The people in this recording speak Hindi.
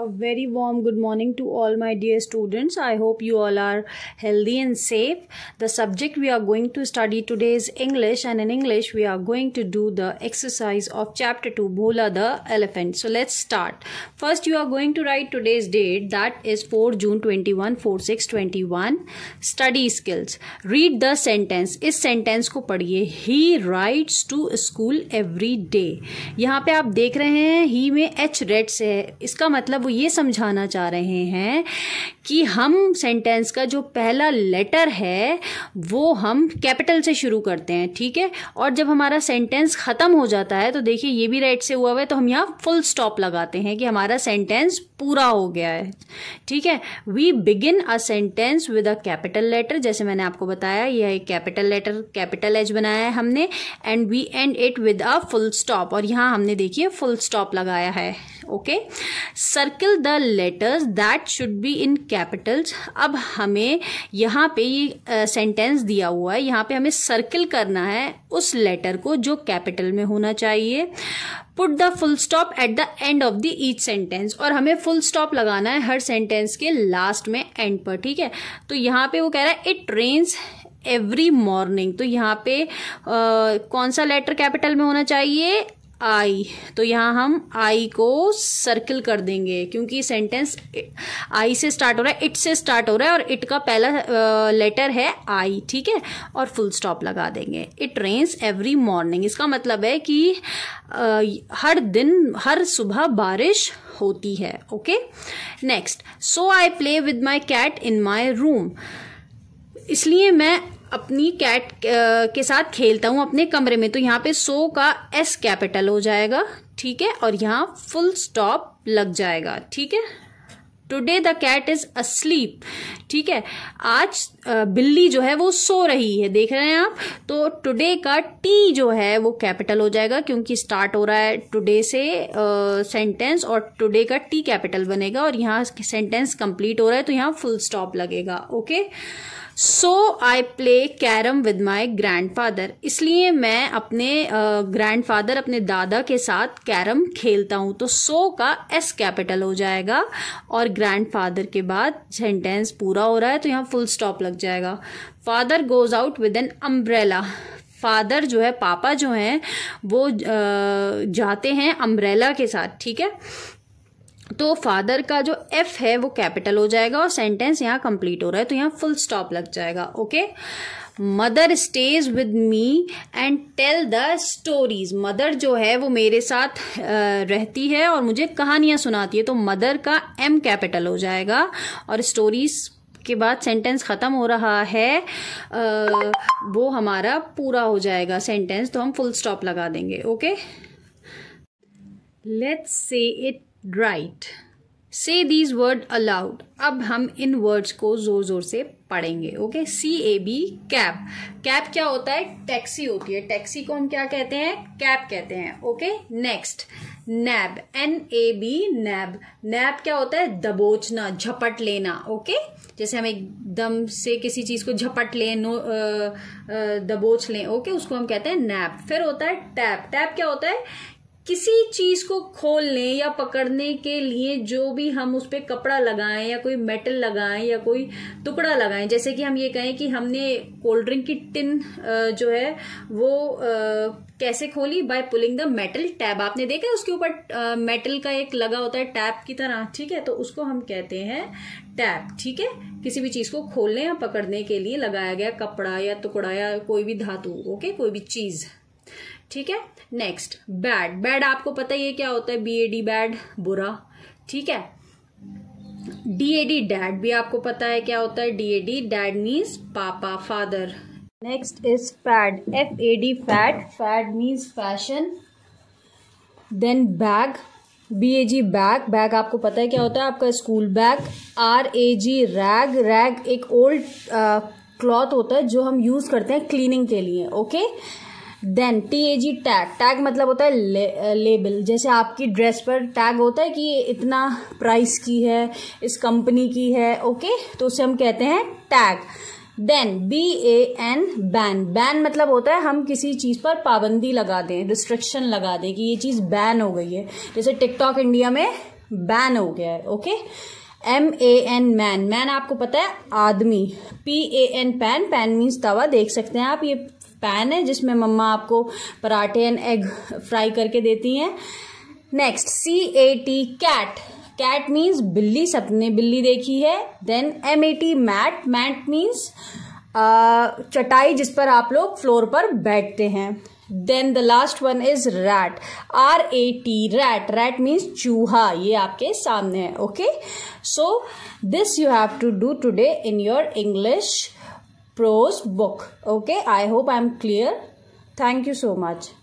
A very warm good morning to all my dear students. I hope you all are healthy and safe. The subject we are going to study today is English and in English we are going to do the exercise of chapter 2 Bhola the elephant. So let's start. First you are going to write today's date that is 4 June 21 4 6 21 study skills. Read the sentence. Is sentence ko पढ़िए. He writes to school every day. यहाँ पे आप देख रहे हैं ही में एच रेड hai. Iska matlab. ये समझाना चाह रहे हैं कि हम सेंटेंस का जो पहला लेटर है वो हम कैपिटल से शुरू करते हैं ठीक है और जब हमारा सेंटेंस ख़त्म हो जाता है तो देखिए ये भी राइट से हुआ हुआ है तो हम यहाँ फुल स्टॉप लगाते हैं कि हमारा सेंटेंस पूरा हो गया है ठीक है we begin a sentence with a capital letter जैसे मैंने आपको बताया यह एक कैपिटल लेटर कैपिटल एच बनाया है हमने and we end it with a full stop और यहाँ हमने देखिए फुल स्टॉप लगाया है okay okay? Sir circle the letters that should be in capitals अब हमें यहाँ पे ये सेंटेंस दिया हुआ है यहाँ पे हमें सर्कल करना है उस लेटर को जो कैपिटल में होना चाहिए put the full stop at the end of the each sentence और हमें फुल स्टॉप लगाना है हर सेंटेंस के लास्ट में एंड पर ठीक है तो यहाँ पे वो कह रहा है इट रेन्स एवरी मॉर्निंग तो यहाँ पे आ, कौन सा लेटर कैपिटल में होना चाहिए आई तो यहाँ हम आई को सर्किल कर देंगे क्योंकि सेंटेंस आई से स्टार्ट हो रहा है इट से स्टार्ट हो रहा है और इट का पहला लेटर है आई ठीक है और फुल स्टॉप लगा देंगे इट रेंस एवरी मॉर्निंग इसका मतलब है कि आ, हर दिन हर सुबह बारिश होती है okay next so I play with my cat in my room इसलिए मैं अपनी कैट के साथ खेलता हूं अपने कमरे में तो यहाँ पे सो का एस कैपिटल हो जाएगा ठीक है और यहाँ फुल स्टॉप लग जाएगा ठीक है today the cat is asleep ठीक है आज बिल्ली जो है वो सो रही है देख रहे हैं आप तो टुडे का टी जो है वो कैपिटल हो जाएगा क्योंकि स्टार्ट हो रहा है टुडे से सेंटेंस और टुडे का टी कैपिटल बनेगा और यहाँ सेंटेंस कंप्लीट हो रहा है तो यहाँ फुल स्टॉप लगेगा okay so I play carrom with my grandfather इसलिए मैं अपने ग्रैंड uh, फादर अपने दादा के साथ कैरम खेलता हूँ तो सो so का एस कैपिटल हो जाएगा और ग्रैंड फादर के बाद सेंटेंस पूरा हो रहा है तो यहाँ फुल स्टॉप लग जाएगा father goes out with an umbrella father जो है पापा जो हैं वो जाते हैं अम्ब्रेला के साथ ठीक है तो फादर का जो एफ है वो कैपिटल हो जाएगा और सेंटेंस यहाँ कंप्लीट हो रहा है तो यहाँ फुल स्टॉप लग जाएगा okay mother stays with me and tell the stories mother जो है वो मेरे साथ रहती है और मुझे कहानियां सुनाती है तो मदर का एम कैपिटल हो जाएगा और स्टोरीज के बाद सेंटेंस ख़त्म हो रहा है आ, वो हमारा पूरा हो जाएगा सेंटेंस तो हम फुल स्टॉप लगा देंगे okay let's say it right say these word aloud अब हम इन वर्ड्स को जोर जोर से पढ़ेंगे okay C A B cab cab क्या होता है टैक्सी होती है टैक्सी को हम क्या कहते हैं कैब कहते हैं okay next nab N A B nab nab क्या होता है दबोचना झपट लेना ओके okay? जैसे हम एकदम से किसी चीज़ को झपट लें नो दबोच लें ओके उसको हम कहते हैं नैप फिर होता है टैप टैप क्या होता है किसी चीज को खोलने या पकड़ने के लिए जो भी हम उस पर कपड़ा लगाएं या कोई मेटल लगाएं या कोई टुकड़ा लगाएं जैसे कि हम ये कहें कि हमने कोल्ड ड्रिंक की टिन जो है वो कैसे खोली by pulling the metal tab आपने देखा है उसके ऊपर मेटल का एक लगा होता है टैब की तरह ठीक है तो उसको हम कहते हैं टैब ठीक है किसी भी चीज को खोलने या पकड़ने के लिए लगाया गया कपड़ा या टुकड़ा या कोई भी धातु ओके कोई भी चीज ठीक है नेक्स्ट बैड बैड आपको पता ही है क्या होता है बी ए डी बैड बुरा ठीक है डी ए डी डैड भी आपको पता है क्या होता है D A D dad means पापा father next is fad F A D fat fad means fashion then bag B A G bag bag आपको पता है क्या होता है आपका school bag R A G rag rag एक ओल्ड क्लॉथ uh, होता है जो हम यूज़ करते हैं क्लीनिंग के लिए okay okay? Then T A G tag tag मतलब होता है लेबल जैसे आपकी ड्रेस पर टैग होता है कि ये इतना प्राइस की है इस कंपनी की है ओके तो उसे हम कहते हैं tag then B A N ban ban मतलब होता है हम किसी चीज़ पर पाबंदी लगा दें रिस्ट्रिक्शन लगा दें कि ये चीज़ बैन हो गई है जैसे टिकटॉक इंडिया में बैन हो गया है okay M A N man man आपको पता है आदमी P A N pan pan means तवा देख सकते हैं आप ये पैन है जिसमें मम्मा आपको पराठे एंड एग फ्राई करके देती हैं next C A T cat cat means बिल्ली सपने बिल्ली देखी है then M A T mat mat means चटाई जिस पर आप लोग फ्लोर पर बैठते हैं then the last one is rat R A T rat rat means चूहा ये आपके सामने है okay so this you have to do today in your English prose book okay i hope i am clear thank you so much